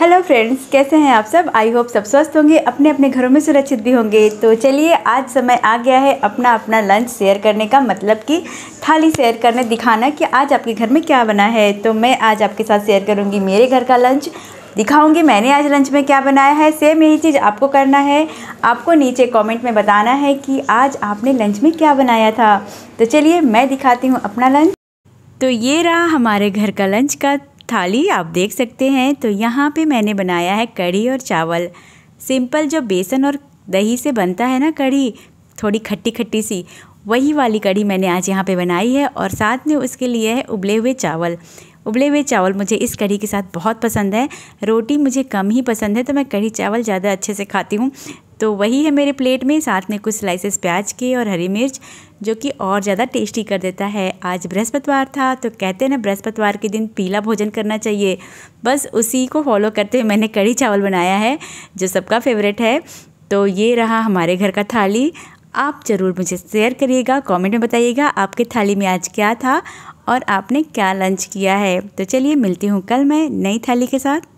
hello friends कैसे हैं आप सब आई होप सब स्वस्थ होंगे अपने अपने घरों में सुरक्षित भी होंगे तो चलिए आज समय आ गया है अपना अपना लंच शेयर करने का मतलब कि थाली शेयर करने दिखाना कि आज आपके घर में क्या बना है तो मैं आज आपके साथ शेयर करूँगी मेरे घर का लंच दिखाऊंगी मैंने आज लंच में क्या बनाया है सेम यही चीज़ आपको करना है आपको नीचे कॉमेंट में बताना है कि आज आपने लंच में क्या बनाया था तो चलिए मैं दिखाती हूँ अपना लंच तो ये रहा हमारे घर का लंच का थाली आप देख सकते हैं तो यहाँ पे मैंने बनाया है कढ़ी और चावल सिंपल जो बेसन और दही से बनता है ना कढ़ी थोड़ी खट्टी खट्टी सी वही वाली कढ़ी मैंने आज यहाँ पे बनाई है और साथ में उसके लिए है उबले हुए चावल उबले हुए चावल मुझे इस कढ़ी के साथ बहुत पसंद है रोटी मुझे कम ही पसंद है तो मैं कढ़ी चावल ज़्यादा अच्छे से खाती हूँ तो वही है मेरे प्लेट में साथ में कुछ स्लाइसेस प्याज के और हरी मिर्च जो कि और ज़्यादा टेस्टी कर देता है आज बृहस्पतिवार था तो कहते हैं ना बृहस्पतिवार के दिन पीला भोजन करना चाहिए बस उसी को फॉलो करते हुए मैंने कड़ी चावल बनाया है जो सबका फेवरेट है तो ये रहा हमारे घर का थाली आप ज़रूर मुझे शेयर करिएगा कमेंट में बताइएगा आपके थाली में आज क्या था और आपने क्या लंच किया है तो चलिए मिलती हूँ कल मैं नई थाली के साथ